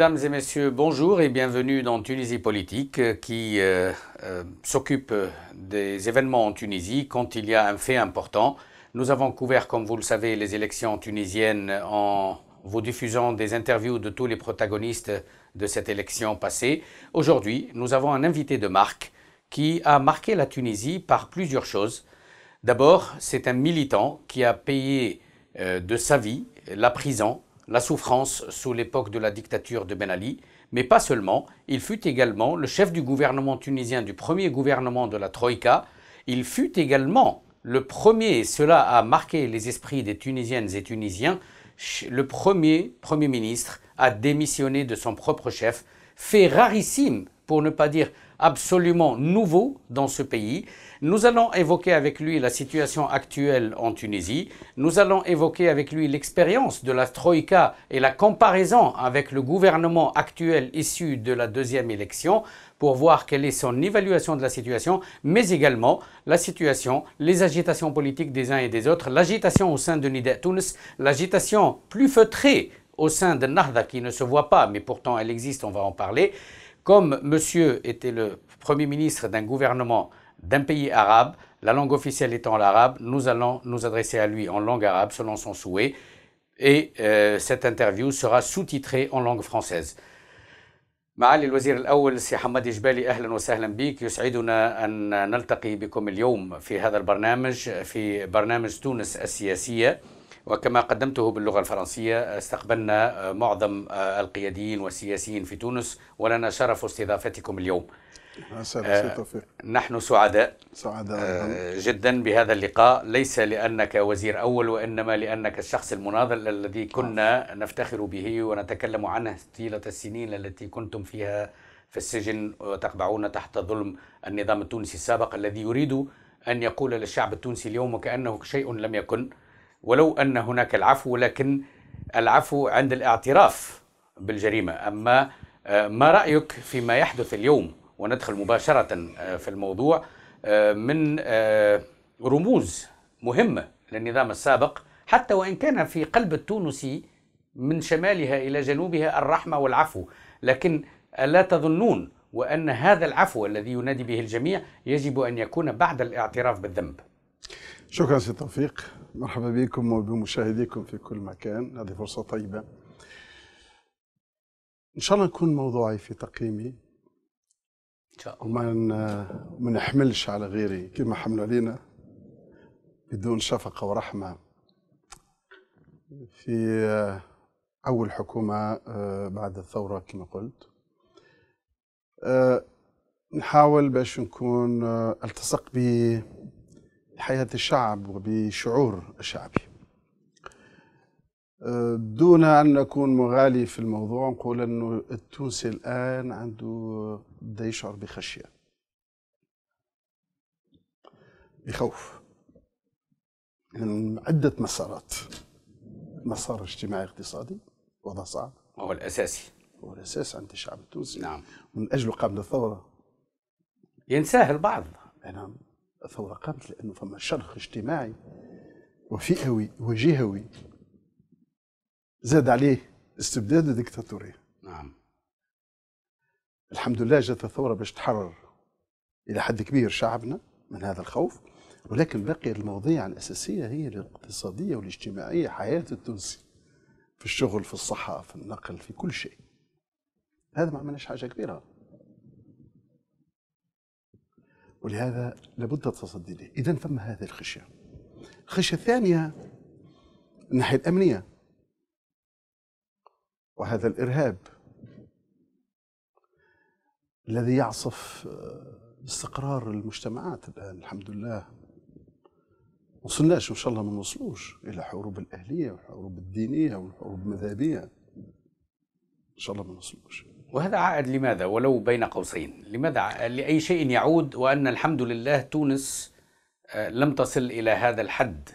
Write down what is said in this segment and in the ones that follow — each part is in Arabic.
Mesdames et messieurs, bonjour et bienvenue dans Tunisie Politique euh, qui euh, euh, s'occupe des événements en Tunisie quand il y a un fait important. Nous avons couvert, comme vous le savez, les élections tunisiennes en vous diffusant des interviews de tous les protagonistes de cette élection passée. Aujourd'hui, nous avons un invité de marque qui a marqué la Tunisie par plusieurs choses. D'abord, c'est un militant qui a payé de sa vie la prison la souffrance sous l'époque de la dictature de Ben Ali, mais pas seulement, il fut également le chef du gouvernement tunisien du premier gouvernement de la Troïka, il fut également le premier, cela a marqué les esprits des Tunisiennes et Tunisiens, le premier Premier ministre à démissionner de son propre chef, fait rarissime, pour ne pas dire absolument nouveau dans ce pays, nous allons évoquer avec lui la situation actuelle en Tunisie. Nous allons évoquer avec lui l'expérience de la Troïka et la comparaison avec le gouvernement actuel issu de la deuxième élection pour voir quelle est son évaluation de la situation, mais également la situation, les agitations politiques des uns et des autres, l'agitation au sein de Nida Tunis, l'agitation plus feutrée au sein de Narda qui ne se voit pas, mais pourtant elle existe, on va en parler. Comme monsieur était le Premier ministre d'un gouvernement d'un pays arabe, la langue officielle étant l'arabe, nous allons nous adresser à lui en langue arabe selon son souhait et euh, cette interview sera sous-titrée en langue française. معالي الوزير الأول سي حماد جبالي أهلا وسهلا بك يسعدنا أن نلتقي بكم اليوم في هذا البرنامج في برنامج تونس السياسية وكما قدمته باللغة الفرنسية استقبلنا معظم القياديين والسياسيين في تونس ولنا شرف استضافتكم اليوم آه نحن سعداء, سعداء آه جدا بهذا اللقاء ليس لأنك وزير أول وإنما لأنك الشخص المناضل الذي كنا نفتخر به ونتكلم عنه طيلة السنين التي كنتم فيها في السجن وتقبعون تحت ظلم النظام التونسي السابق الذي يريد أن يقول للشعب التونسي اليوم وكأنه شيء لم يكن ولو أن هناك العفو لكن العفو عند الاعتراف بالجريمة أما آه، ما رأيك فيما يحدث اليوم وندخل مباشرة آه، في الموضوع آه، من آه، رموز مهمة للنظام السابق حتى وإن كان في قلب التونسي من شمالها إلى جنوبها الرحمة والعفو لكن ألا تظنون وأن هذا العفو الذي ينادي به الجميع يجب أن يكون بعد الاعتراف بالذنب شكرا سي توفيق مرحبا بكم وبمشاهديكم في كل مكان هذه فرصة طيبة إن شاء الله نكون موضوعي في تقييمي وما نحملش على غيري كما حملوا علينا بدون شفقة ورحمة في أول حكومة آه، بعد الثورة كما قلت آه، نحاول باش نكون آه، التصق بحياة الشعب وبشعور الشعبي دون أن نكون مغالي في الموضوع نقول أنه التونسي الآن عنده بدا يشعر بخشية بخوف من عدة مسارات مسار اجتماعي اقتصادي وضع صعب هو الأساسي هو الأساس عند الشعب التونسي نعم من أجله قامت الثورة ينساه البعض نعم الثورة قامت لأنه فما شرخ اجتماعي وفئوي وجهوي زاد عليه استبداد ديكتاتوري نعم الحمد لله جت الثوره باش تحرر الى حد كبير شعبنا من هذا الخوف ولكن بقي المواضيع الاساسيه هي الاقتصاديه والاجتماعيه حياه التونسي في الشغل في الصحه في النقل في كل شيء هذا ما عملناش حاجه كبيره ولهذا لابد التصدي له اذا فما هذه الخشيه الخشيه الثانيه الناحيه الامنيه وهذا الارهاب الذي يعصف باستقرار آه، المجتمعات الان الحمد لله وصلناش ان شاء الله ما نوصلوش الى حروب الاهليه والحروب الدينيه والحروب المذهبيه ان شاء الله ما نوصلوش وهذا عائد لماذا ولو بين قوسين لماذا لاي شيء يعود وان الحمد لله تونس آه، لم تصل الى هذا الحد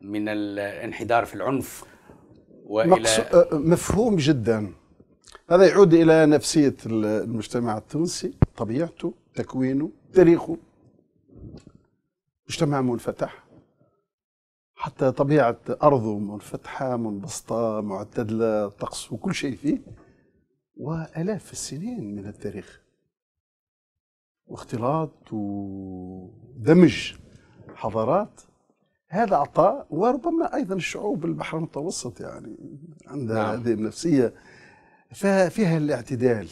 من الانحدار في العنف والى مفهوم جدا هذا يعود الى نفسيه المجتمع التونسي طبيعته تكوينه تاريخه مجتمع منفتح حتى طبيعه ارضه منفتحه منبسطه معتدله طقس وكل شيء فيه والاف السنين من التاريخ واختلاط ودمج حضارات هذا عطاء وربما ايضا الشعوب البحر المتوسط يعني عندها نعم. هذه النفسيه ففيها الاعتدال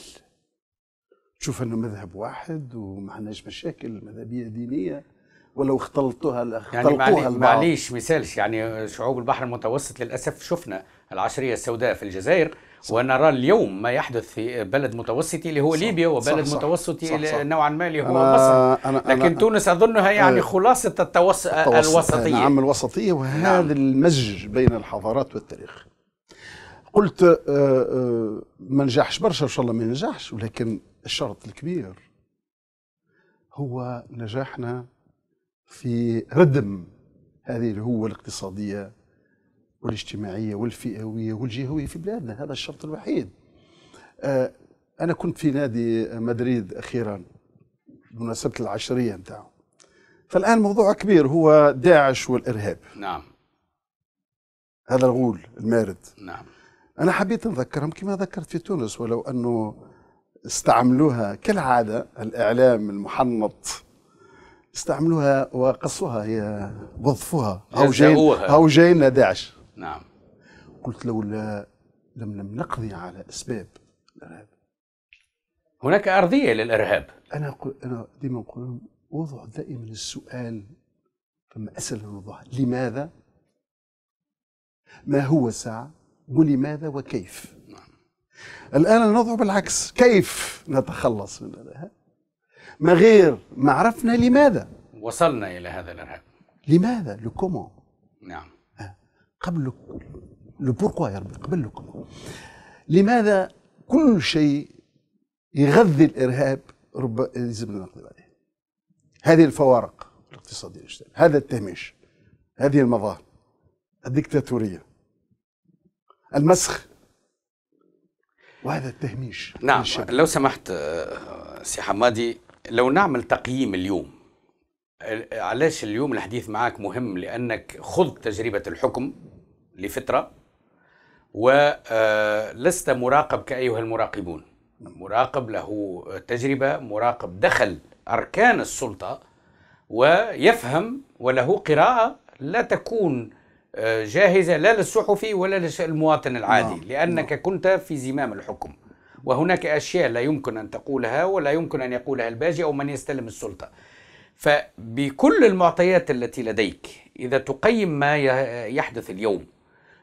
تشوف انه مذهب واحد وما عندناش مشاكل مذهبيه دينيه ولو اختلطوها يعني اختلطوها يعني معليش مثالش يعني شعوب البحر المتوسط للاسف شفنا العشريه السوداء في الجزائر صح. ونرى اليوم ما يحدث في بلد متوسطي اللي هو صح. ليبيا وبلد صح. متوسطي صح. صح. نوعا ما اللي هو مصر أنا أنا لكن أنا تونس اظنها يعني آه، خلاصه التوس... التوسط. نعم، الوسطيه نعم الوسطيه وهذا نعم. المزج بين الحضارات والتاريخ قلت آه، آه، ما نجحش برشا ان شاء الله ما ينجحش ولكن الشرط الكبير هو نجاحنا في ردم هذه الهوة الاقتصادية والاجتماعية والفئوية والجهوية في بلادنا هذا الشرط الوحيد آه، أنا كنت في نادي مدريد أخيرا بمناسبة العشرية نتاعه فالآن موضوع كبير هو داعش والإرهاب نعم هذا الغول المارد نعم أنا حبيت نذكرهم كما ذكرت في تونس ولو أنه استعملوها كالعادة الإعلام المحنط استعملوها وقصوها هي وظفوها أو جاينا, جاينا داعش نعم قلت لولا لم لم نقضي على اسباب الارهاب هناك ارضيه للارهاب انا أقول انا ديما نقول لهم دائما السؤال فما اسئله نوضعها لماذا؟ ما هو الساعه؟ ولماذا وكيف؟ نعم. الان نضع بالعكس كيف نتخلص من الارهاب؟ ما غير ما عرفنا لماذا وصلنا الى هذا الارهاب لماذا لكومون نعم قبل لو بوركوا يا ربي قبل لكم لماذا كل شيء يغذي الارهاب رب لازمنا نقضي عليه هذه الفوارق الاقتصاديه هذا التهميش هذه المظاهر الدكتاتوريه المسخ وهذا التهميش نعم لو سمحت آه، سي حمادي لو نعمل تقييم اليوم علاش اليوم الحديث معك مهم لانك خذ تجربه الحكم لفترة ولست آه، مراقب كأيها المراقبون مراقب له تجربة مراقب دخل أركان السلطة ويفهم وله قراءة لا تكون آه، جاهزة لا للصحفي ولا للمواطن العادي لا. نعم، لأنك لا. نعم. كنت في زمام الحكم وهناك أشياء لا يمكن أن تقولها ولا يمكن أن يقولها الباجي أو من يستلم السلطة فبكل المعطيات التي لديك إذا تقيم ما يحدث اليوم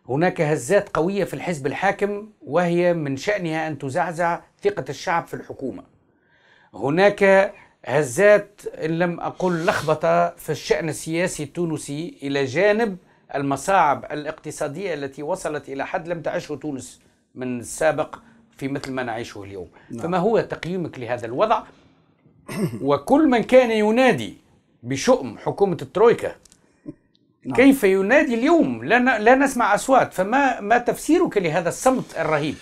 هناك هزات قوية في الحزب الحاكم وهي من شأنها أن تزعزع ثقة الشعب في الحكومة. هناك هزات إن لم أقل لخبطة في الشأن السياسي التونسي إلى جانب المصاعب الاقتصادية التي وصلت إلى حد لم تعشه تونس من السابق في مثل ما نعيشه اليوم. نعم. فما هو تقييمك لهذا الوضع؟ وكل من كان ينادي بشؤم حكومة الترويكا نعم. كيف ينادي اليوم لا لا نسمع اصوات فما ما تفسيرك لهذا الصمت الرهيب؟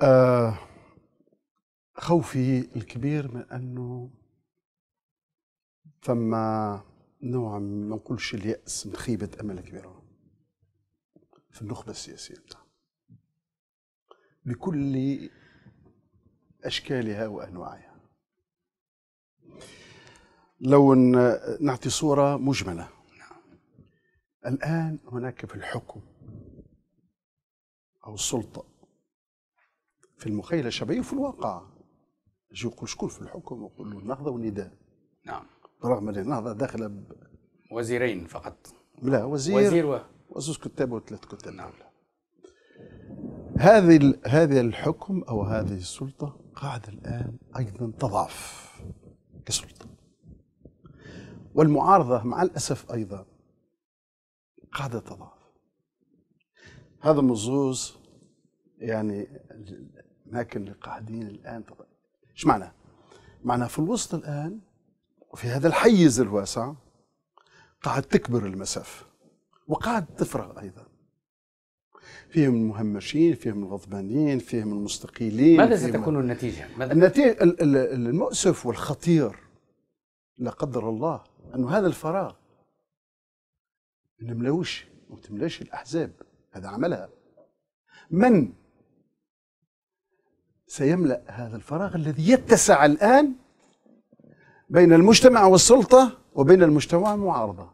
آه خوفي الكبير من انه فما نوع ما نقولش الياس من خيبه امل كبيره في النخبه السياسيه بتاعنا بكل اشكالها وانواعها لو نعطي صوره مجمله الآن هناك في الحكم أو السلطة في المخيلة الشعبية وفي الواقع يقول شكون في الحكم له النهضة والنداء نعم برغم أن النهضة داخلة ب... وزيرين فقط لا وزير وزير و... وزوز كتاب وثلاث كتاب نعم هذه هذا الحكم او هذه السلطه قاعده الان ايضا تضعف كسلطه والمعارضه مع الاسف ايضا قاعدة تضعف هذا مزوز يعني الأماكن اللي قاعدين الآن تضعف إيش معنى؟ معنى في الوسط الآن وفي هذا الحيز الواسع قاعد تكبر المسافة وقاعد تفرغ أيضا فيهم المهمشين فيهم الغضبانين فيهم المستقيلين ماذا ستكون النتيجة؟ ماذا النتيجة المؤسف والخطير لا قدر الله أن هذا الفراغ ما نملاوش ما تملاش الأحزاب هذا عملها من سيملأ هذا الفراغ الذي يتسع الآن بين المجتمع والسلطة وبين المجتمع والمعارضة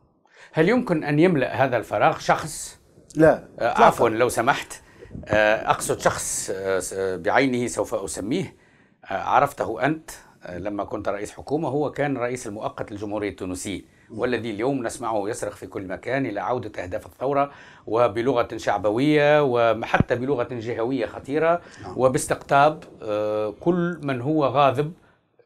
هل يمكن أن يملأ هذا الفراغ شخص؟ لا آه عفوا لو سمحت آه أقصد شخص آه بعينه سوف أسميه آه، عرفته أنت آه، لما كنت رئيس حكومة هو كان رئيس المؤقت للجمهورية التونسية والذي اليوم نسمعه يصرخ في كل مكان إلى عودة أهداف الثورة وبلغة شعبوية وحتى بلغة جهوية خطيرة نعم. وباستقطاب آه، كل من هو غاضب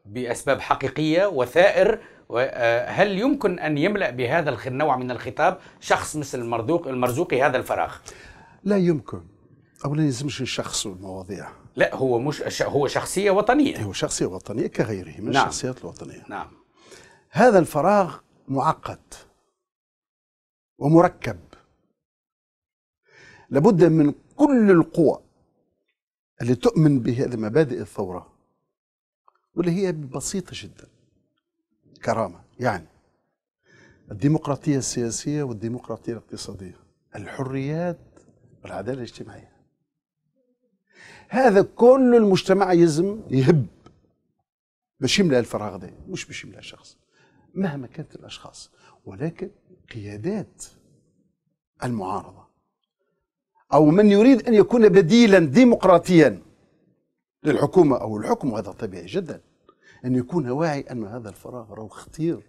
بأسباب حقيقية وثائر آه، هل يمكن أن يملأ بهذا النوع من الخطاب شخص مثل المرزوق المرزوقي هذا الفراغ؟ لا يمكن أولا يلزمش الشخص المواضيع لا هو مش هو شخصية وطنية هو شخصية وطنية كغيره من نعم. الشخصيات الوطنية نعم هذا الفراغ معقد ومركب لابد من كل القوى اللي تؤمن بهذه مبادئ الثورة واللي هي بسيطة جدا كرامة يعني الديمقراطية السياسية والديمقراطية الاقتصادية الحريات والعدالة الاجتماعية هذا كل المجتمع يزم يهب باش يملأ الفراغ ده مش باش يملأ شخص مهما كانت الأشخاص ولكن قيادات المعارضة أو من يريد أن يكون بديلا ديمقراطيا للحكومة أو الحكم وهذا طبيعي جدا أن يكون واعي أن هذا الفراغ راهو خطير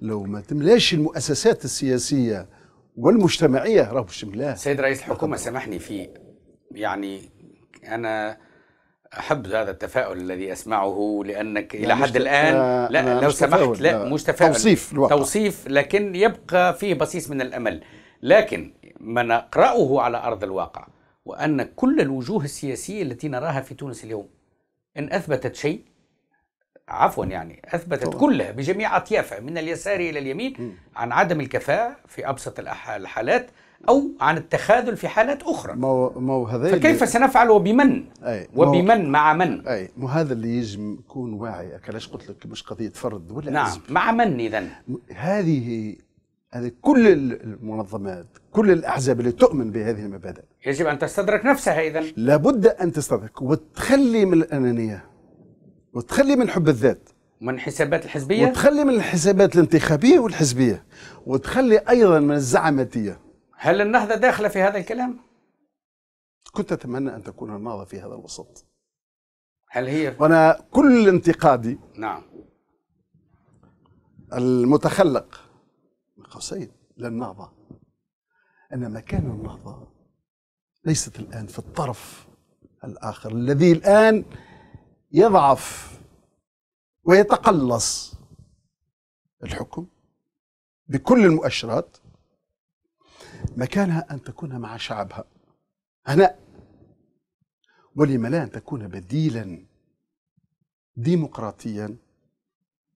لو ما تملاش المؤسسات السياسية والمجتمعية راهو شملاه سيد رئيس الحكومة سامحني في يعني أنا احب هذا التفاؤل الذي اسمعه لانك الى يعني حد الان لا, لا لو سمحت لا, لا مش تفاؤل توصيف الوقت. توصيف لكن يبقى فيه بصيص من الامل لكن ما نقراه على ارض الواقع وان كل الوجوه السياسيه التي نراها في تونس اليوم ان اثبتت شيء عفوا يعني اثبتت طبعا. كلها بجميع اطيافها من اليسار الى اليمين عن عدم الكفاءه في ابسط الحالات او عن التخاذل في حالات اخرى ما ما هذا فكيف سنفعل وبمن أي وبمن مع من اي مو هذا اللي يجم يكون واعي علاش قلت لك مش قضيه فرد ولا نعم عزب. مع من اذا هذه هذه كل المنظمات كل الاحزاب اللي تؤمن بهذه المبادئ يجب ان تستدرك نفسها اذا لابد ان تستدرك وتخلي من الانانيه وتخلي من حب الذات من حسابات الحزبيه وتخلي من الحسابات الانتخابيه والحزبيه وتخلي ايضا من الزعمتيه هل النهضة داخلة في هذا الكلام؟ كنت أتمنى أن تكون النهضة في هذا الوسط هل هي وأنا كل انتقادي نعم المتخلق من قوسين للنهضة أن مكان النهضة ليست الآن في الطرف الآخر الذي الآن يضعف ويتقلص الحكم بكل المؤشرات مكانها أن تكون مع شعبها هناء ولم لا أن تكون بديلا ديمقراطيا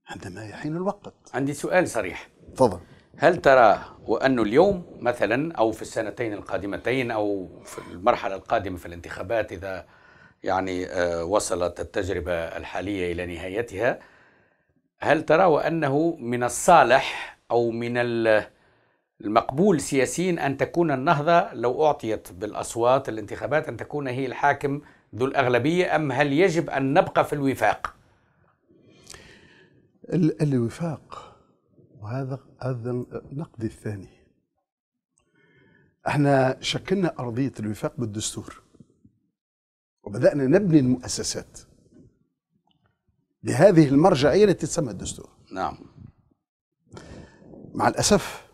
عندما يحين الوقت عندي سؤال صريح تفضل هل ترى وأن اليوم مثلا أو في السنتين القادمتين أو في المرحلة القادمة في الانتخابات إذا يعني آه، وصلت التجربة الحالية إلى نهايتها هل ترى وأنه من الصالح أو من المقبول سياسيا أن تكون النهضة لو أعطيت بالأصوات الانتخابات أن تكون هي الحاكم ذو الأغلبية أم هل يجب أن نبقى في الوفاق الوفاق وهذا هذا النقد الثاني احنا شكلنا أرضية الوفاق بالدستور وبدأنا نبني المؤسسات بهذه المرجعية التي تسمى الدستور نعم مع الأسف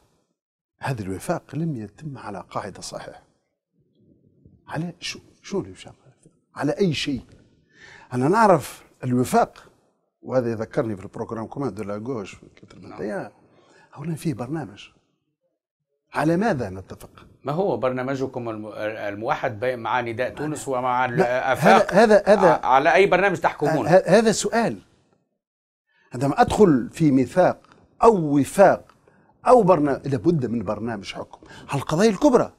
هذا الوفاق لم يتم على قاعدة صحيحة على شو شو الوفاق على أي شيء أنا نعرف الوفاق وهذا يذكرني في البروجرام كومان دو لاغوش كتر من نعم. التيار أولا فيه برنامج على ماذا نتفق؟ ما هو برنامجكم الموحد مع نداء تونس ومع الافاق هذا هذا على اي برنامج تحكمون؟ هذا سؤال عندما ادخل في ميثاق او وفاق أو برنامج لابد من برنامج حكم على القضايا الكبرى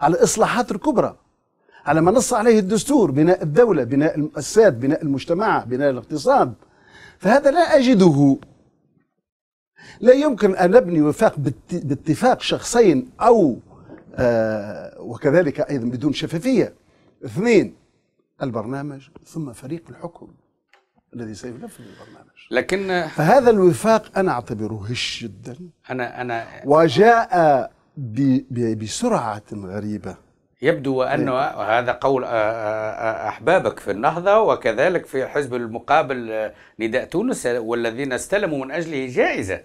على الإصلاحات الكبرى على ما نص عليه الدستور بناء الدولة بناء المؤسسات بناء المجتمع بناء الاقتصاد فهذا لا أجده لا يمكن أن نبني وفاق باتفاق شخصين أو آه وكذلك أيضا بدون شفافية اثنين البرنامج ثم فريق الحكم الذي سيلف البرنامج لكن فهذا الوفاق انا اعتبره هش جدا انا انا وجاء بسرعه غريبه يبدو وأن هذا قول آه، آه، آه، أحبابك في النهضة وكذلك في حزب المقابل نداء تونس والذين استلموا من أجله جائزة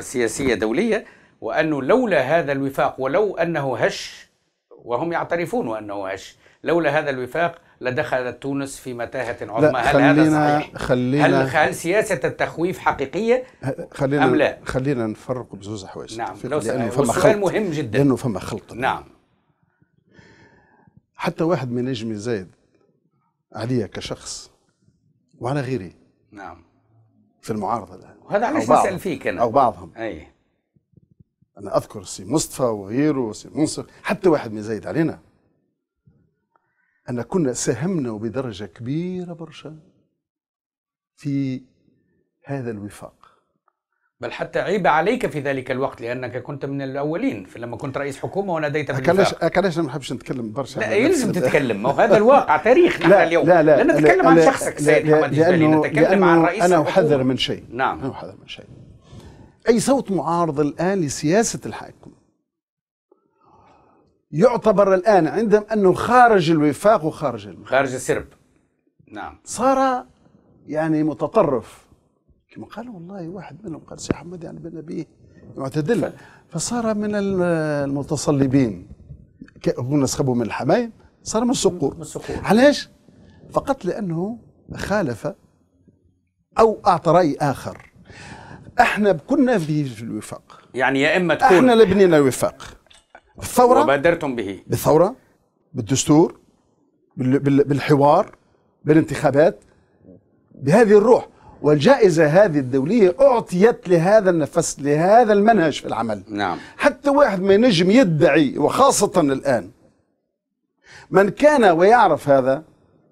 سياسية دولية وأنه لولا هذا الوفاق ولو أنه هش وهم يعترفون أنه هش لولا هذا الوفاق لدخلت تونس في متاهة عظمى هل هذا صحيح؟ خلينا هل هل سياسة التخويف حقيقية خلينا أم لا؟ خلينا نفرق بزوز حوايج نعم لو لأنه فما خلط مهم جدا لأنه فما خلط نعم حتى واحد من نجم زايد عليا كشخص وعلى غيري نعم في المعارضة الآن وهذا علاش نسأل فيك أنا أو بعضهم أي أنا أذكر سي مصطفى وغيره سي منصف حتى واحد من زايد علينا أن كنا ساهمنا بدرجة كبيرة برشا في هذا الوفاق بل حتى عيب عليك في ذلك الوقت لانك كنت من الاولين في لما كنت رئيس حكومه وناديت بالوفاق بالعلاش علاش ما نحبش نتكلم برشا لا يلزم تتكلم وهذا الواقع تاريخ نحن اليوم لا لا لا نتكلم عن شخصك سيد حمد الجبالي نتكلم عن رئيس انا احذر من شيء نعم انا احذر من شيء اي صوت معارض الان لسياسه الحاكم يعتبر الآن عندهم أنه خارج الوفاق وخارج المفاق. خارج السرب نعم صار يعني متطرف كما قال والله واحد منهم قال سي حمد يعني بن أبيه معتدل فصار من المتصلبين هم نسخبوا من الحمايم صار من الصقور من الصقور علاش؟ فقط لأنه خالف أو أعطى رأي آخر احنا كنا في الوفاق يعني يا اما تكون احنا اللي بنينا الوفاق بالثورة وبادرتم به بالثورة بالدستور بالحوار بالانتخابات بهذه الروح والجائزة هذه الدولية أعطيت لهذا النفس لهذا المنهج في العمل نعم. حتى واحد ما نجم يدعي وخاصة الآن من كان ويعرف هذا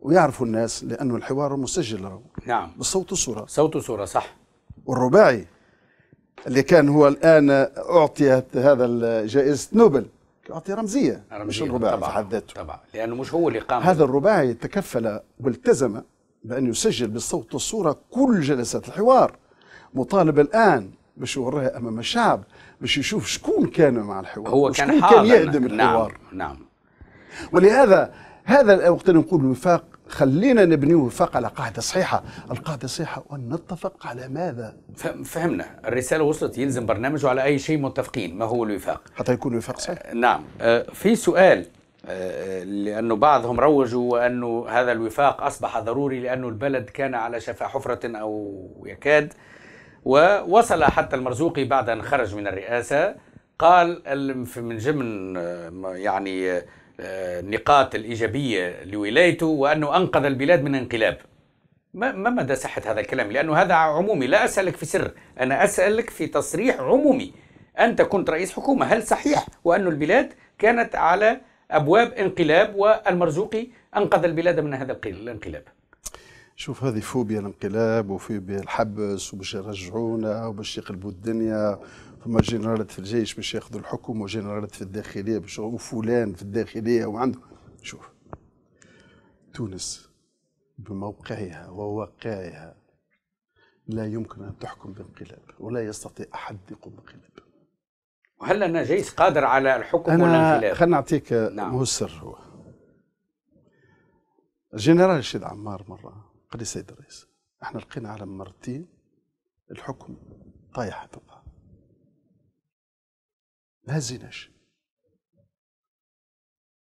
ويعرف الناس لأنه الحوار مسجل له نعم بالصوت والصورة صوت وصورة صح والرباعي اللي كان هو الآن أعطيت هذا جائزة نوبل يعطي رمزيه, مش الرباعي في حد ذاته طبعا لانه مش هو اللي قام هذا الرباعي تكفل والتزم بان يسجل بالصوت والصوره كل جلسات الحوار مطالب الان باش يوريها امام الشعب باش يشوف شكون كان مع الحوار هو كان حاضر كان يهدم نعم، الحوار نعم, نعم ولهذا هذا وقت نقول الوفاق خلينا نبنيه على قاعده صحيحه، القاعده صحيحه وان نتفق على ماذا؟ فهمنا، الرساله وصلت يلزم برنامج وعلى اي شيء متفقين، ما هو الوفاق؟ حتى يكون الوفاق صحيح. نعم، آه، في سؤال آه، لانه بعضهم روجوا وانه هذا الوفاق اصبح ضروري لانه البلد كان على شفا حفره او يكاد ووصل حتى المرزوقي بعد ان خرج من الرئاسه قال من ضمن آه، يعني آه، النقاط الإيجابية لولايته وأنه أنقذ البلاد من انقلاب ما مدى صحة هذا الكلام لأنه هذا عمومي لا أسألك في سر أنا أسألك في تصريح عمومي أنت كنت رئيس حكومة هل صحيح وأن البلاد كانت على أبواب انقلاب والمرزوقي أنقذ البلاد من هذا الانقلاب شوف هذه فوبيا الانقلاب وفوبيا الحبس وباش يرجعونا وباش يقلبوا الدنيا ثم جنرالات في الجيش باش ياخذوا الحكم وجنرالات في الداخليه باش وفلان في الداخليه وعنده شوف تونس بموقعها وواقعها لا يمكن ان تحكم بانقلاب ولا يستطيع احد يقوم بانقلاب وهل ان جيش قادر على الحكم أنا والانقلاب؟ خلينا نعطيك نعم. هو السر هو الجنرال رشيد عمار مره قال لي سيد الرئيس احنا لقينا علم مرتين الحكم طايح بالضبط ما هزيناش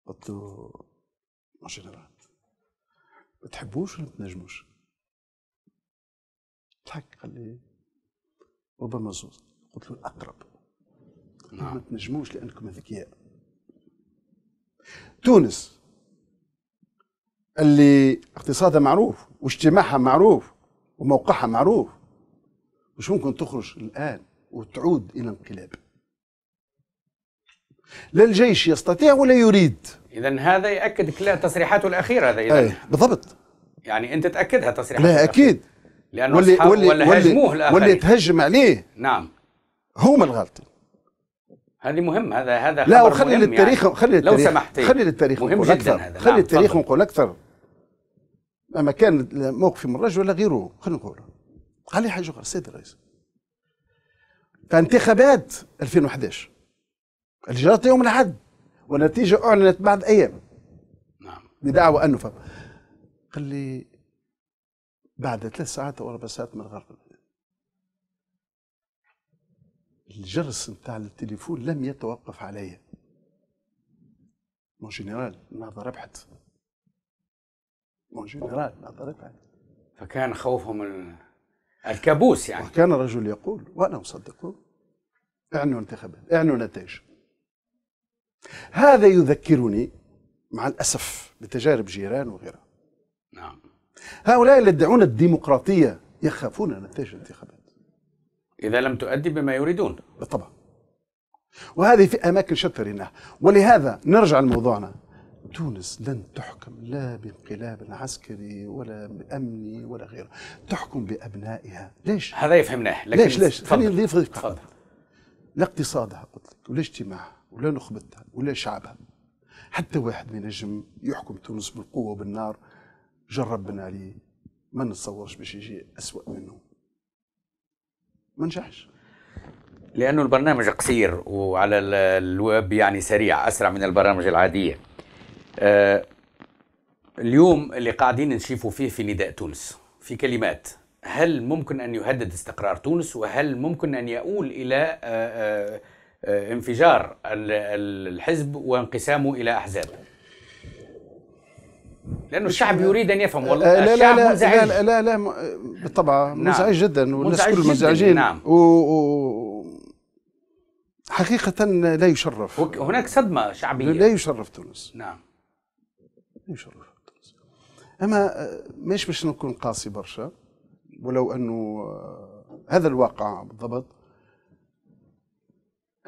قلت له ماشي نبات ما تحبوش ولا ما تنجموش ضحك قال لي ربما زوز قلت له الاقرب نعم. ما تنجموش لانكم اذكياء تونس اللي اقتصادها معروف واجتماعها معروف وموقعها معروف مش ممكن تخرج الان وتعود الى انقلاب لا الجيش يستطيع ولا يريد اذا هذا ياكد تصريحاته الاخيره هذا اذا بالضبط يعني انت تاكدها تصريحاته لا اكيد لانه واللي واللي ولا هاجموه واللي, واللي تهجم عليه نعم هما الغالطين هذه مهم هذا هذا لا وخلي يعني. للتاريخ يعني. خلي للتاريخ لو سمحت إيه. خلي للتاريخ مهم جدا أكثر. هذا خلي نعم التاريخ نقول اكثر اما كان موقفي من الرجل ولا غيره خلينا نقول قال لي حاجه اخرى السيد الرئيس انتخابات 2011 الجلسة يوم الأحد والنتيجة أعلنت بعد أيام نعم بدعوى أنه فهم قال لي بعد ثلاث ساعات أو أربع ساعات من الغرب الجرس نتاع التليفون لم يتوقف علي مون جينيرال النهضة ربحت مون جينيرال النهضة ربحت فكان خوفهم ال... الكابوس يعني وكان الرجل يقول وأنا أصدقه اعنوا انتخابات اعنوا نتائج هذا يذكرني مع الأسف بتجارب جيران وغيرها نعم هؤلاء اللي يدعون الديمقراطية يخافون نتائج الانتخابات إذا لم تؤدي بما يريدون بالطبع وهذه في أماكن شتى رناها ولهذا نرجع لموضوعنا تونس لن تحكم لا بانقلاب عسكري ولا بأمني ولا غيره تحكم بأبنائها ليش؟ هذا يفهمناه لكن ليش ليش؟ خلينا نضيف اقتصادها قلت لك ولاجتماعها ولا نخبتها ولا شعبها حتى واحد ما ينجم يحكم تونس بالقوة وبالنار جرب بن علي ما نتصورش باش يجي أسوأ منه ما نجحش لأنه البرنامج قصير وعلى الويب يعني سريع أسرع من البرامج العادية أه اليوم اللي قاعدين نشوفوا فيه في نداء تونس في كلمات هل ممكن أن يهدد استقرار تونس وهل ممكن أن يؤول إلى أه أه آه، انفجار الحزب وانقسامه الى احزاب لانه الشعب يريد ان يفهم آه، والله لا الشعب لا لا منزعج لا لا, لا بالطبع نعم منزعج جدا والناس كل منزعجين نعم و... و... حقيقة لا يشرف هناك صدمة شعبية لا يشرف تونس نعم لا يشرف تونس أما آه، مش باش نكون قاسي برشا ولو أنه هذا الواقع بالضبط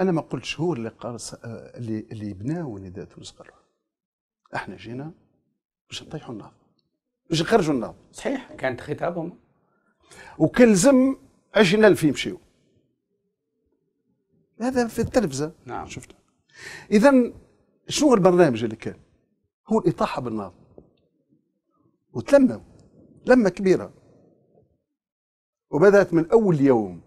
انا ما قلتش هو اللي قرص آه، اللي اللي بناو نداء تونس قالوا احنا جينا باش نطيحوا النار باش نخرجوا النار صحيح كانت خطابهم وكان لزم 20000 يمشيو هذا في التلفزه نعم شفته اذا شنو البرنامج اللي كان هو الاطاحه بالنار وتلموا لمه كبيره وبدات من اول يوم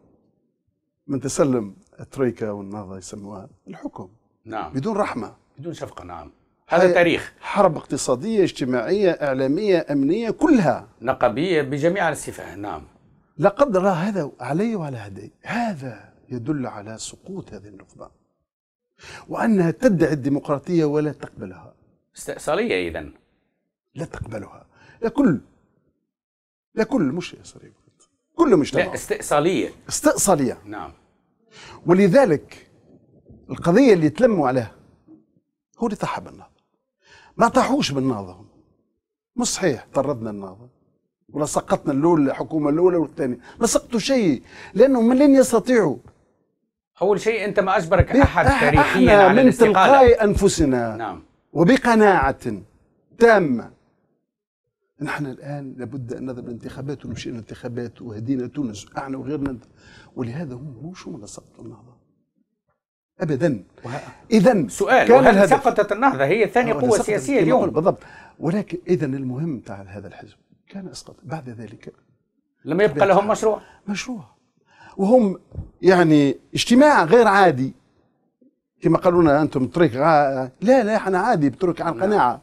من تسلم الترويكا والنهضه يسموها الحكم نعم بدون رحمه بدون شفقه نعم هذا تاريخ حرب اقتصاديه اجتماعيه اعلاميه امنيه كلها نقبيه بجميع الصفات نعم لا قدر الله هذا علي وعلى هدي هذا يدل على سقوط هذه النخبه وانها تدعي الديمقراطيه ولا تقبلها استئصاليه اذا لا تقبلها لا كل لا كل مش استئصاليه كل مجتمع لا استئصاليه استئصاليه نعم ولذلك القضيه اللي تلموا عليها هو اللي طاحها بالناظر ما طاحوش بالناظر مش صحيح طردنا الناظر ولا سقطنا الأول الحكومه الاولى والثانيه ما سقطوا شيء لانهم من لن يستطيعوا اول شيء انت ما اجبرك احد تاريخيا على من تلقاء انفسنا نعم وبقناعه تامه نحن الآن لابد أن نذهب الانتخابات ونمشي الانتخابات وهدينا تونس احنا وغيرنا ولهذا هم مش منصبة النهضة ابدا اذا سؤال كان سقطت النهضه هي ثاني آه، قوه سياسيه اليوم بالضبط ولكن اذا المهم تاع هذا الحزب كان اسقط بعد ذلك لم يبقى لهم مشروع مشروع وهم يعني اجتماع غير عادي كما قالوا لنا انتم ترك لا لا احنا عادي بترك عن نعم. قناعه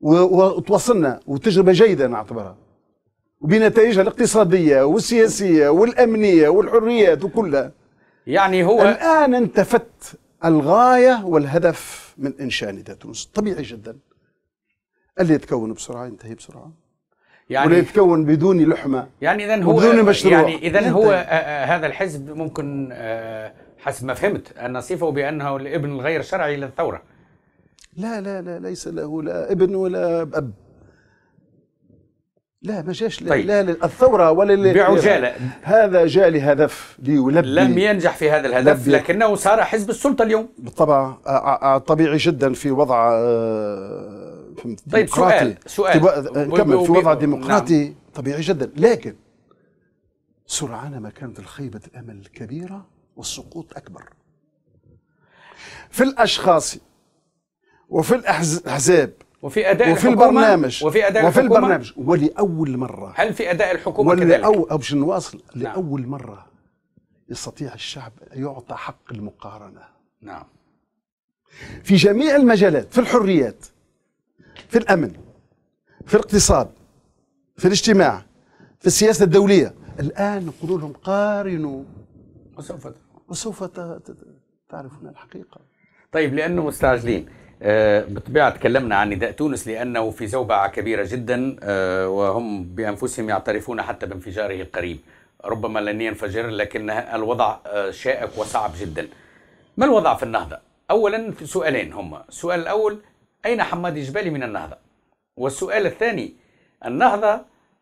وتوصلنا وتجربه جيده نعتبرها وبنتائجها الاقتصاديه والسياسيه والامنيه والحريات وكلها يعني هو الان انتفت الغايه والهدف من انشاء نداء تونس طبيعي جدا اللي يتكون بسرعه ينتهي بسرعه يعني ولا يتكون بدون لحمه يعني اذا هو بدون مشروع يعني اذا هو آه، آه، هذا الحزب ممكن آه، حسب ما فهمت ان نصفه بانه الابن الغير شرعي للثوره لا لا لا ليس له لا ابن ولا اب لا ما جاش طيب. لا للثوره ولا بعجاله هذا جاء لهدف ليلبي لم ينجح في هذا الهدف لبي. لكنه صار حزب السلطه اليوم بالطبع آه، آه، آه، طبيعي جدا في وضع طيب سؤال سؤال نكمل في وضع نعم. ديمقراطي نعم. طبيعي جدا لكن سرعان ما كانت الخيبه الامل كبيره والسقوط اكبر في الاشخاص وفي الاحزاب وفي اداء وفي الحكومة البرنامج وفي اداء وفي الحكومة البرنامج ولاول مره هل في اداء الحكومه كذلك؟ أو باش نواصل نعم. لاول مره يستطيع الشعب يعطى حق المقارنه نعم في جميع المجالات في الحريات في الامن في الاقتصاد في الاجتماع في السياسه الدوليه الان نقول لهم قارنوا وسوف وسوف تعرفون الحقيقه طيب لانه مستعجلين آه، بطبيعة تكلمنا عن نداء تونس لأنه في زوبعة كبيرة جدا آه، وهم بأنفسهم يعترفون حتى بانفجاره القريب ربما لن ينفجر لكن الوضع آه، شائك وصعب جدا ما الوضع في النهضة؟ أولا سؤالين هما السؤال الأول أين حمادي جبالي من النهضة؟ والسؤال الثاني النهضة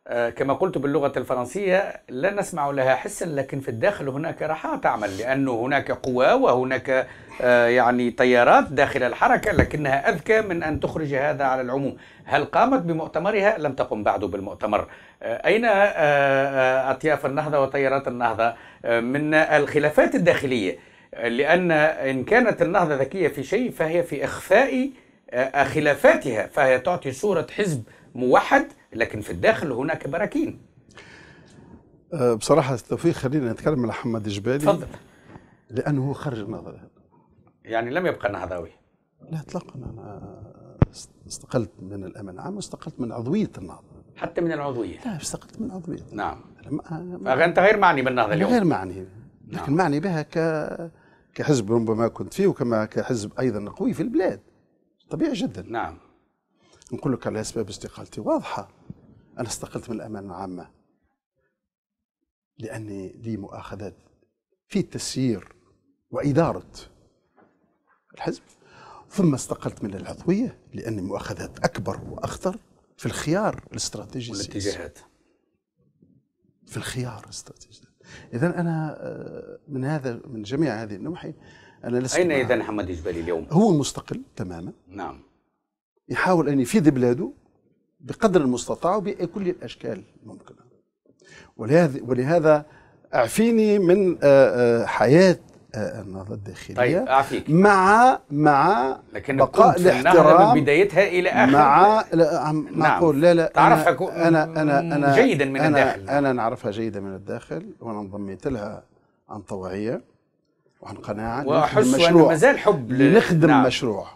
آه، كما قلت باللغة الفرنسية لا نسمع لها حسا لكن في الداخل هناك رحى تعمل لأنه هناك قوى وهناك آه، يعني تيارات داخل الحركة لكنها أذكى من أن تخرج هذا على العموم هل قامت بمؤتمرها؟ لم تقم بعد بالمؤتمر آه، أين أطياف النهضة وتيارات النهضة من الخلافات الداخلية لأن إن كانت النهضة ذكية في شيء فهي في إخفاء خلافاتها فهي تعطي صورة حزب موحد لكن في الداخل هناك براكين أه، بصراحه التوفيق خلينا نتكلم على حمد جبالي تفضل لانه خرج النظر يعني لم يبقى نهضوي لا اطلاقا انا استقلت من الامن العام واستقلت من عضويه النهضه حتى من العضويه لا استقلت من عضويه نعم انت غير معني بالنهضه اليوم غير معني نعم. لكن نعم. معني بها ك كحزب ربما كنت فيه وكما كحزب ايضا قوي في البلاد طبيعي جدا نعم نقول لك على اسباب استقالتي واضحه انا استقلت من الامانه العامه لاني لي مؤاخذات في تسيير واداره الحزب ثم استقلت من العضويه لاني مؤاخذات اكبر واخطر في الخيار الاستراتيجي والاتجاهات في الخيار الاستراتيجي اذا انا آه، من هذا من جميع هذه النواحي انا لست اين اذا محمد الجبالي اليوم؟ هو مستقل تماما نعم يحاول أن يفيد بلاده بقدر المستطاع وبكل الأشكال الممكنة ولهذا, ولهذا أعفيني من آه، آه، حياة آه، النهضة الداخلية طيب أعفيك. مع مع لكن بقاء الاحترام من بدايتها إلى آخر مع لا معقول نعم. لا لا تعرفها أنا أنا أنا, أنا جيدا من أنا الداخل أنا نعرفها جيدا من الداخل وأنا انضميت لها عن طوعية وعن قناعة وأحس أنه مازال حب لنخدم نعم. مشروع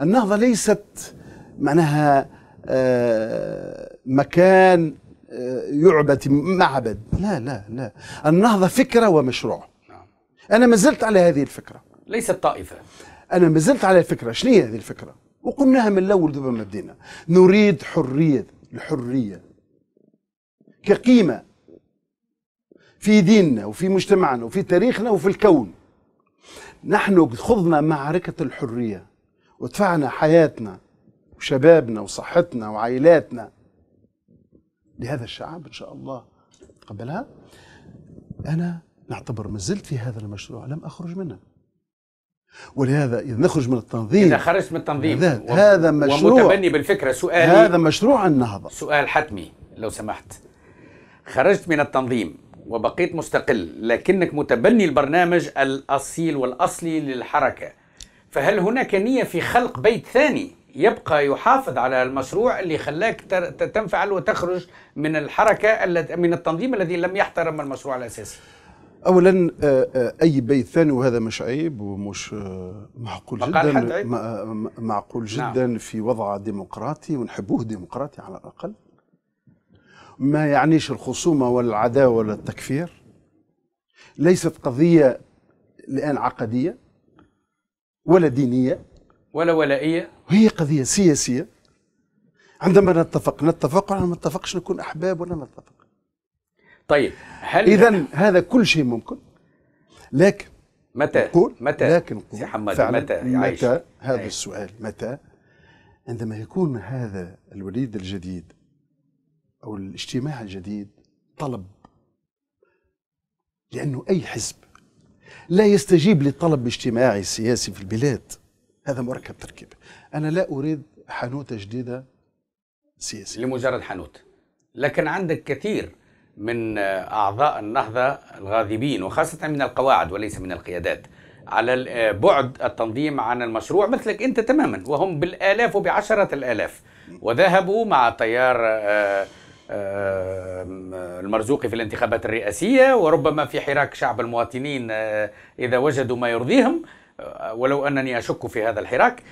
النهضة ليست معناها آه، مكان آه، يعبد معبد لا لا لا النهضة فكرة ومشروع نعم. أنا ما زلت على هذه الفكرة ليست طائفة أنا ما زلت على الفكرة شنو هي هذه الفكرة وقمناها من الأول دابا ما بدينا نريد حرية الحرية كقيمة في ديننا وفي مجتمعنا وفي تاريخنا وفي الكون نحن خضنا معركة الحرية ودفعنا حياتنا وشبابنا وصحتنا وعائلاتنا لهذا الشعب إن شاء الله قبلها أنا نعتبر ما زلت في هذا المشروع لم أخرج منه ولهذا إذا نخرج من التنظيم إذا خرجت من التنظيم هذا, و... هذا مشروع ومتبني بالفكرة سؤالي هذا مشروع النهضة سؤال حتمي لو سمحت خرجت من التنظيم وبقيت مستقل لكنك متبني البرنامج الأصيل والأصلي للحركة فهل هناك نية في خلق بيت ثاني يبقى يحافظ على المشروع اللي خلاك تنفعل وتخرج من الحركة من التنظيم الذي لم يحترم المشروع الأساسي اولا آه، آه، اي بيت ثاني وهذا مش عيب ومش آه، معقول جدا معقول نعم. جدا نعم. في وضع ديمقراطي ونحبوه ديمقراطي على الاقل ما يعنيش الخصومه ولا العداوه ولا التكفير ليست قضيه الان عقديه ولا دينية ولا ولائية وهي قضية سياسية عندما نتفق نتفق ولا ما نتفقش نكون أحباب ولا نتفق طيب هل إذا هذا كل شيء ممكن لكن متى نقول متى لكن نقول سي حماد متى يعيش متى هذا أيه. السؤال متى عندما يكون هذا الوليد الجديد أو الاجتماع الجديد طلب لأنه أي حزب لا يستجيب للطلب الاجتماعي السياسي في البلاد هذا مركب تركيب أنا لا أريد حانوت جديدة سياسية لمجرد حانوت لكن عندك كثير من أعضاء النهضة الغاضبين وخاصة من القواعد وليس من القيادات على بعد التنظيم عن المشروع مثلك أنت تماما وهم بالآلاف وبعشرات الآلاف وذهبوا مع تيار آه، المرزوقي في الانتخابات الرئاسية وربما في حراك شعب المواطنين آه، إذا وجدوا ما يرضيهم آه، ولو أنني أشك في هذا الحراك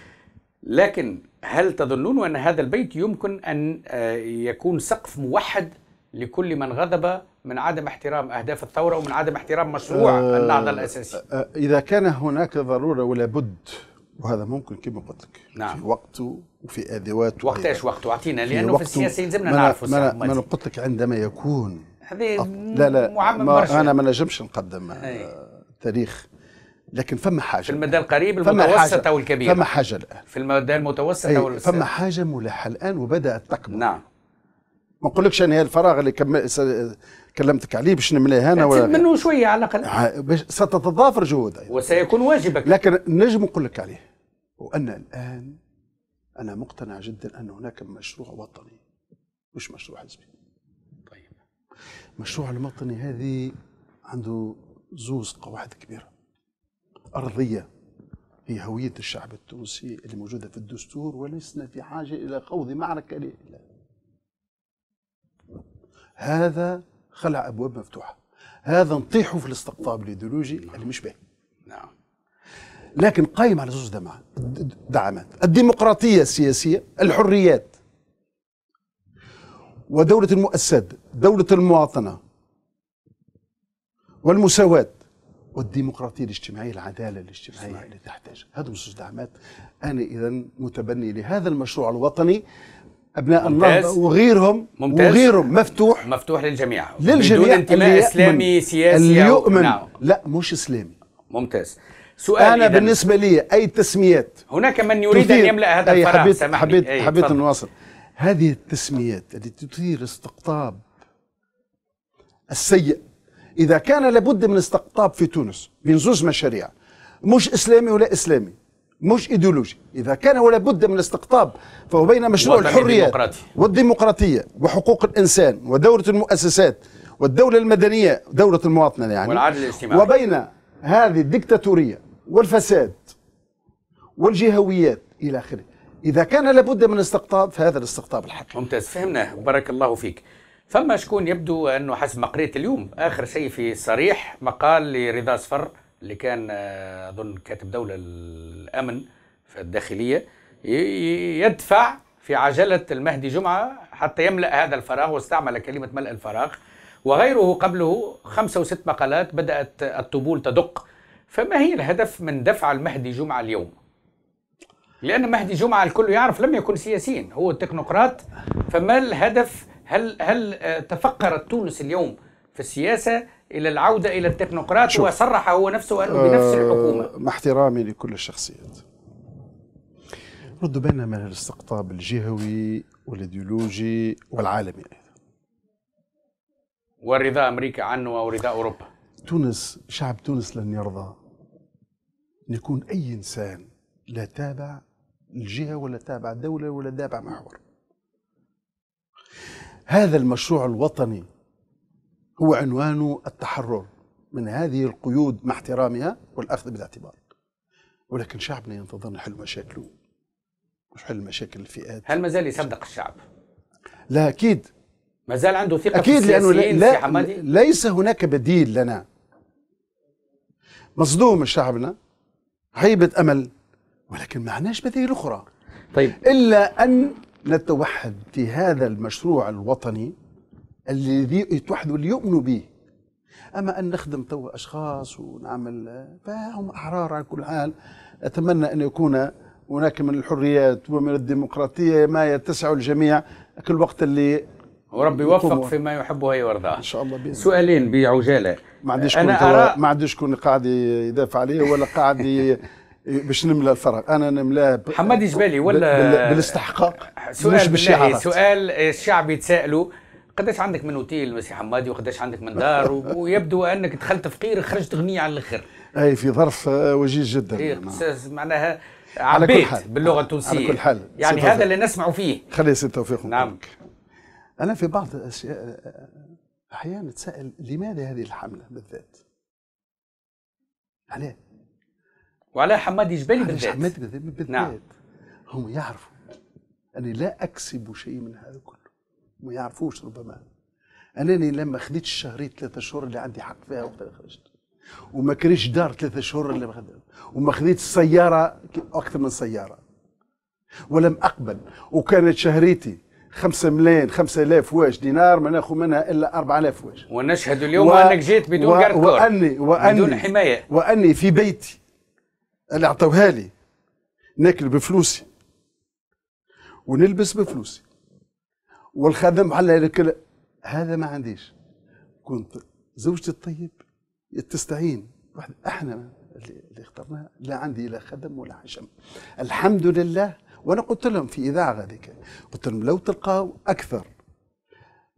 لكن هل تظنون أن هذا البيت يمكن أن آه، يكون سقف موحد لكل من غضب من عدم احترام أهداف الثورة ومن عدم احترام مشروع النهضة الأساسي إذا كان هناك ضرورة ولا بد وهذا ممكن كما قلت لك نعم. في وقته وفي ادواته وقتاش وقته اعطينا لانه في السياسه يلزمنا نعرفوا ما ما قلت لك عندما يكون هذه لا لا معمم برشا انا ما نجمش نقدم آه، تاريخ لكن فما حاجه في المدى القريب المتوسط او الكبير فما حاجه الان في المدى او والكبيره فما حاجه ملحه الان وبدات تكبر نعم ما نقولكش انا الفراغ اللي كمل كلمتك عليه باش نملاه انا يعني ولا منه شويه على الاقل باش ستتضافر جهود أيضا. وسيكون واجبك لكن نجم نقول لك عليه وان الان انا مقتنع جدا ان هناك مشروع وطني مش مشروع حزبي طيب المشروع الوطني هذه عنده زوز قواعد كبيره ارضيه هي هويه الشعب التونسي اللي موجوده في الدستور ولسنا في حاجه الى خوض معركه لا. هذا خلع ابواب مفتوحه هذا نطيحه في الاستقطاب الايديولوجي اللي مش به نعم لكن قائم على زوج دعامات الديمقراطيه السياسيه الحريات ودوله المؤسسات دوله المواطنه والمساواه والديمقراطيه الاجتماعيه العداله الاجتماعيه اللي تحتاجها هذا زوج دعامات انا اذا متبني لهذا المشروع الوطني ابناء ممتاز. النهضه وغيرهم ممتاز. وغيرهم مفتوح مفتوح للجميع للجميع بدون انتماء اسلامي سياسي اللي يؤمن نعم. لا مش اسلامي ممتاز سؤال انا إذن بالنسبه لي اي تسميات هناك من يريد ان يملا هذا الفراغ حبيت سمحني. حبيت حبيت نواصل هذه التسميات التي تثير استقطاب السيء اذا كان لابد من استقطاب في تونس بين زوج مشاريع مش اسلامي ولا اسلامي مش ايديولوجي اذا كان ولا بد من الاستقطاب فهو بين مشروع الحريات والديمقراطيه وحقوق الانسان ودوره المؤسسات والدوله المدنيه دوله المواطنه يعني والعدل الاجتماعي وبين هذه الدكتاتوريه والفساد والجهويات الى اخره اذا كان لابد من استقطاب فهذا الاستقطاب الحقيقي ممتاز فهمناه وبارك الله فيك فما شكون يبدو انه حسب ما قريت اليوم اخر شيء في صريح مقال لرضا صفر اللي كان آه، اظن كاتب دوله الامن في الداخليه يدفع في عجله المهدي جمعه حتى يملا هذا الفراغ واستعمل كلمه ملء الفراغ وغيره قبله خمسه وست مقالات بدات الطبول تدق فما هي الهدف من دفع المهدي جمعه اليوم؟ لان مهدي جمعه الكل يعرف لم يكن سياسيا هو تكنوقراط فما الهدف هل هل آه، تفقرت تونس اليوم في السياسه الى العوده الى التكنوقراط وصرح هو نفسه انه آه، بنفس الحكومه مع احترامي لكل الشخصيات ردوا بالنا من الاستقطاب الجهوي والايديولوجي والعالمي ايضا ورضا امريكا عنه او رضا اوروبا تونس شعب تونس لن يرضى ان يكون اي انسان لا تابع الجهه ولا تابع دوله ولا تابع محور هذا المشروع الوطني هو عنوان التحرر من هذه القيود مع احترامها والأخذ بالاعتبار ولكن شعبنا ينتظر نحل مشاكله مش حل مشاكل الفئات هل ما زال يصدق الشعب؟ لا أكيد ما زال عنده ثقة أكيد لأنه لا, لا ليس هناك بديل لنا مصدوم شعبنا هيبة أمل ولكن ما عندناش بديل أخرى طيب إلا أن نتوحد في هذا المشروع الوطني الذي يتوحدوا اللي يؤمنوا به اما ان نخدم توا اشخاص ونعمل فهم احرار على كل حال اتمنى ان يكون هناك من الحريات ومن الديمقراطيه ما يتسع الجميع كل وقت اللي وربي يوفق فيما يحبه ويرضاه ان شاء الله بيزن. سؤالين بعجاله ما عنديش كون أرى... ما عنديش كون قاعد يدافع عليه ولا قاعد باش نملى الفراغ انا نملاه ب... حمادي جبالي ولا بالاستحقاق سؤال مش بالشعارات سؤال الشعب يتساءلوا قداش عندك من اوتيل المسيح حمادي وقداش عندك من دار ويبدو انك دخلت فقير خرجت غني على الاخر اي في ظرف آه، وجيز جدا إيه نعم. معناها على كل حال باللغه التونسيه على كل حال يعني هذا اللي نسمع فيه خلي سي توفيق نعم منك. انا في بعض الاشياء آه، آه، احيانا اتساءل لماذا هذه الحمله بالذات؟ علاه؟ وعلى حمادي جبالي بالذات حمادي بالذات نعم هم يعرفوا اني لا اكسب شيء من هذا كله ما يعرفوش ربما انني لما خديت الشهرين ثلاثة شهور اللي عندي حق فيها وقت اللي خرجت وما كريش دار ثلاثة شهور اللي بخدها وما خديت السيارة اكثر من سيارة ولم اقبل وكانت شهريتي 5 ملايين 5000 واش دينار ما ناخذ منها الا 4000 واش ونشهد اليوم و... انك جيت بدون و... واني واني بدون حمايه واني في بيتي اللي أعطوها لي ناكل بفلوسي ونلبس بفلوسي والخدم بحال الكل هذا ما عنديش كنت زوجتي الطيب تستعين واحد احنا اللي اخترناها لا عندي لا خدم ولا حشم الحمد لله وانا قلت لهم في اذاعه هذيك قلت لهم لو تلقاو اكثر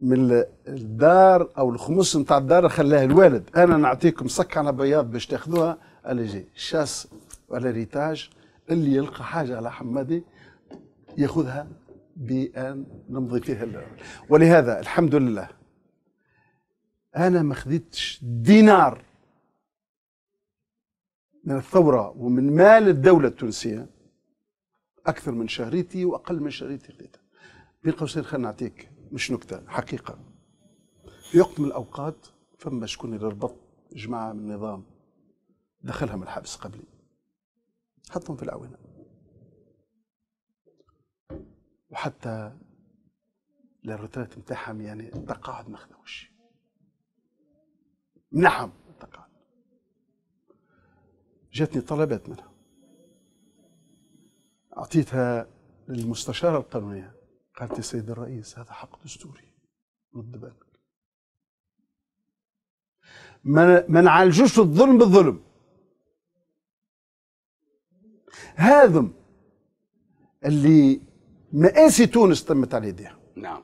من الدار او الخمس نتاع الدار خلاه الوالد انا نعطيكم سك على بياض باش تاخذوها على جي شاس على ريتاج اللي يلقى حاجه على حمادي ياخذها بأن نمضي فيها ولهذا الحمد لله أنا ما خذيتش دينار من الثورة ومن مال الدولة التونسية أكثر من شهريتي وأقل من شهريتي خذيتها بين قوسين خلينا نعطيك مش نكتة حقيقة في وقت من الأوقات فما شكون اللي ربط جماعة من النظام دخلهم الحبس قبلي حطهم في العوينة وحتى للروتات نتاعهم يعني التقاعد ما خذوش نعم التقاعد جاتني طلبات منها أعطيتها للمستشارة القانونية قالت يا سيد الرئيس هذا حق دستوري ضد بالك ما ما نعالجوش الظلم بالظلم هذم اللي ما انسي تونس تمت على يديها نعم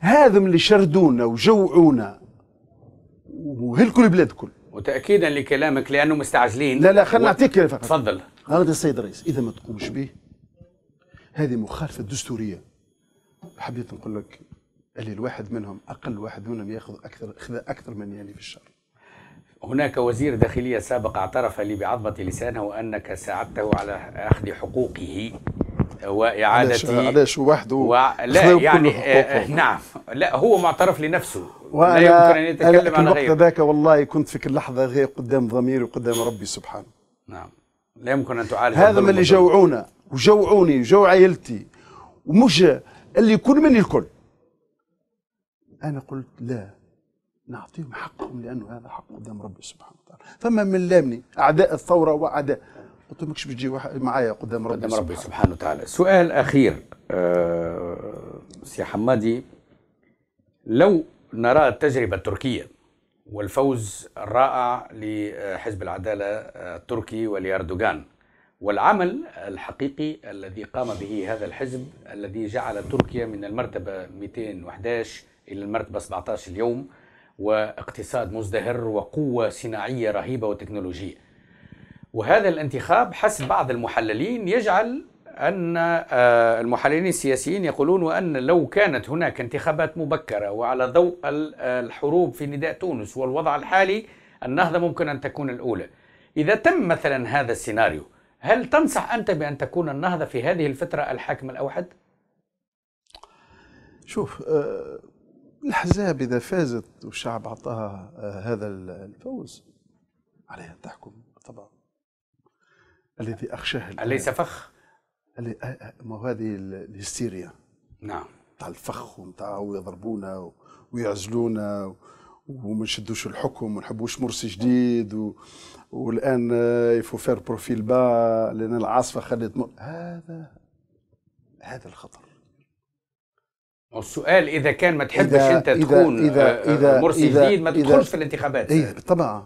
هذم اللي شردونا وجوعونا وهلكوا البلاد كل وتاكيدا لكلامك لانه مستعجلين لا لا خلينا نعطيك و... فقط تفضل هذا السيد الرئيس اذا ما تقومش به هذه مخالفه دستوريه حبيت نقول لك اللي الواحد منهم اقل واحد منهم ياخذ اكثر اخذ اكثر من يعني في الشهر هناك وزير داخليه سابق اعترف لي بعظمه لسانه وانك ساعدته على اخذ حقوقه وإعادة علاش وحده و... لا يعني آه, آه، نعم لا هو معترف لنفسه لا يمكن أن يتكلم عن غيره ذاك والله كنت في كل لحظة غير قدام ضميري وقدام ربي سبحانه نعم لا يمكن أن تعالج هذا من اللي جوعونا وجوعوني وجوع عائلتي ومش اللي كل مني الكل أنا قلت لا نعطيهم حقهم لأنه هذا حق قدام ربي سبحانه وتعالى فما من لامني أعداء الثورة وأعداء قلت ماكش بتجي تجي معايا قدام ربي قدام ربي سبحانه وتعالى سؤال اخير أه سي حمادي لو نرى التجربه التركيه والفوز الرائع لحزب العداله آه، التركي ولاردوغان والعمل الحقيقي الذي قام به هذا الحزب الذي جعل تركيا من المرتبه 211 الى المرتبه 17 اليوم واقتصاد مزدهر وقوه صناعيه رهيبه وتكنولوجيه وهذا الانتخاب حسب بعض المحللين يجعل أن آه، المحللين السياسيين يقولون وأن لو كانت هناك انتخابات مبكرة وعلى ضوء آه، الحروب في نداء تونس والوضع الحالي النهضة ممكن أن تكون الأولى إذا تم مثلا هذا السيناريو هل تنصح أنت بأن تكون النهضة في هذه الفترة الحاكم الأوحد؟ شوف آه، الاحزاب إذا فازت والشعب أعطاها هذا الفوز عليها تحكم طبعا الذي أخشاه أليس فخ؟ آه، آه، ما هذه الهستيريا نعم تاع الفخ وتاع ويضربونا ويعزلونا وما نشدوش الحكم وما نحبوش مرسي جديد و... والان يفو فير بروفيل با لان العاصفه خلت م... هذا هذا الخطر والسؤال اذا كان ما تحبش إذا انت تكون آه، إذا إذا إذا مرسي إذا جديد ما تدخلش في الانتخابات اي بالطبع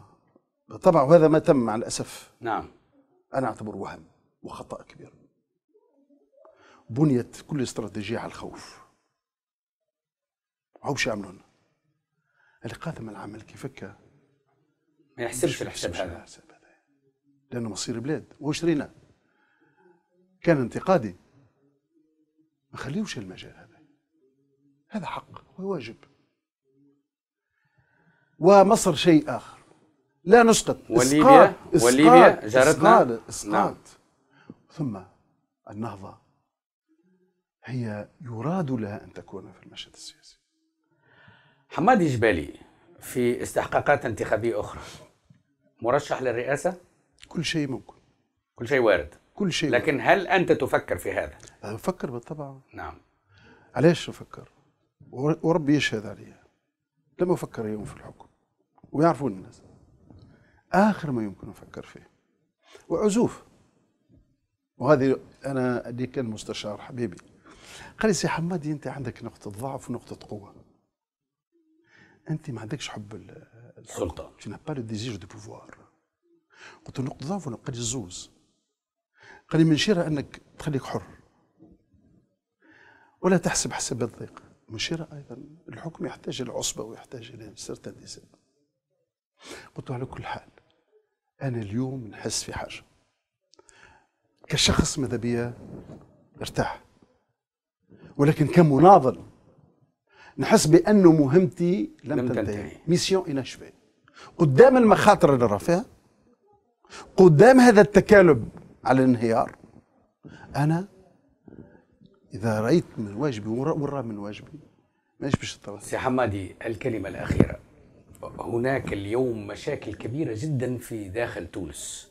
بالطبع وهذا ما تم مع الاسف نعم أنا أعتبره وهم وخطأ كبير بنيت كل استراتيجية على الخوف شو يعملون اللي قادم العمل كيفك ما يحسبش الحساب هذا لأنه مصير بلاد وشرينا كان انتقادي ما خليوش المجال هذا هذا حق وواجب ومصر شيء آخر لا نسقط وليبيا إسقاط. وليبيا جارتنا إسقاط. إسقاط. نعم. ثم النهضة هي يراد لها أن تكون في المشهد السياسي حمادي جبالي في استحقاقات انتخابية أخرى مرشح للرئاسة؟ كل شيء ممكن كل شيء وارد كل شيء لكن هل أنت تفكر في هذا؟ أفكر بالطبع نعم علاش أفكر؟ وربي يشهد عليها لم أفكر يوم في الحكم ويعرفون الناس آخر ما يمكن افكر فيه وعزوف وهذه أنا اللي كان مستشار حبيبي قال لي سي حمادي أنت عندك نقطة ضعف ونقطة قوة أنت ما عندكش حب السلطة تي n'as لو le دو بوفوار قلت له نقطة ضعف قال لي الزوز قال لي من شيرها أنك تخليك حر ولا تحسب حسب الضيق مشيرة أيضا الحكم يحتاج إلى عصبة ويحتاج إلى سرطة نساء قلت على كل حال انا اليوم نحس في حاجه كشخص ماذا بيا ارتاح ولكن كمناضل نحس بانه مهمتي لم, لم تنتهي ميسيون اناشفي قدام المخاطر اللي راه فيها قدام هذا التكالب على الانهيار انا اذا رايت من واجبي ورا من واجبي ماشي باش سي حمادي الكلمه الاخيره هناك اليوم مشاكل كبيرة جدا في داخل تونس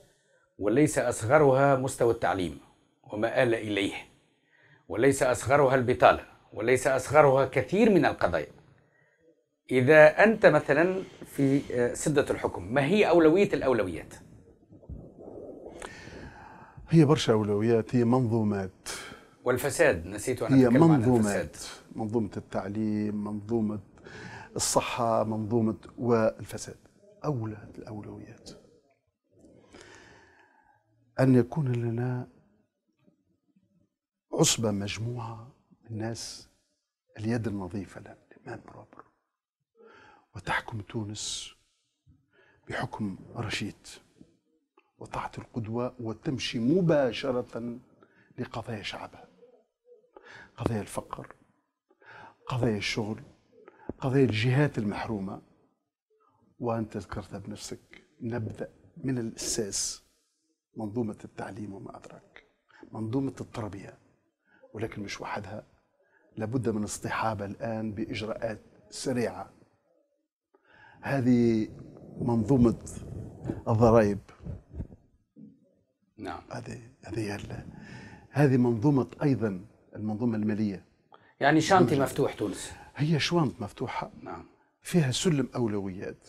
وليس أصغرها مستوى التعليم وما آل إليه وليس أصغرها البطالة وليس أصغرها كثير من القضايا إذا أنت مثلا في آه، سدة الحكم ما هي أولوية الأولويات؟ هي برشا أولويات هي منظومات والفساد نسيت أن هي منظومات منظومة التعليم منظومة الصحة منظومة والفساد أولى الأولويات أن يكون لنا عصبة مجموعة من الناس اليد النظيفة لهم الإمام بروبر وتحكم تونس بحكم رشيد وتعطي القدوة وتمشي مباشرة لقضايا شعبها قضايا الفقر قضايا الشغل قضية الجهات المحرومة وأنت ذكرتها بنفسك نبدأ من الأساس منظومة التعليم وما أدراك منظومة التربية ولكن مش وحدها لابد من اصطحاب الآن بإجراءات سريعة هذه منظومة الضرائب نعم هذه هذه هذه منظومة أيضا المنظومة المالية يعني شانتي مفتوح تونس هي شوامط مفتوحة نعم فيها سلم أولويات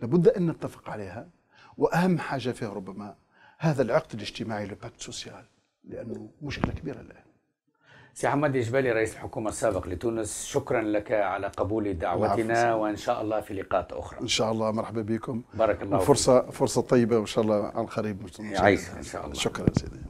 لابد أن نتفق عليها وأهم حاجة فيها ربما هذا العقد الاجتماعي لباكت سوسيال لأنه مشكلة كبيرة الآن سي حماد الجبالي رئيس الحكومة السابق لتونس شكرا لك على قبول دعوتنا وإن شاء الله في لقاءات أخرى إن شاء الله مرحبا بكم بارك الله فرصة فرصة طيبة وإن شاء الله عن قريب يعيشك إن شاء الله شكرا سيدي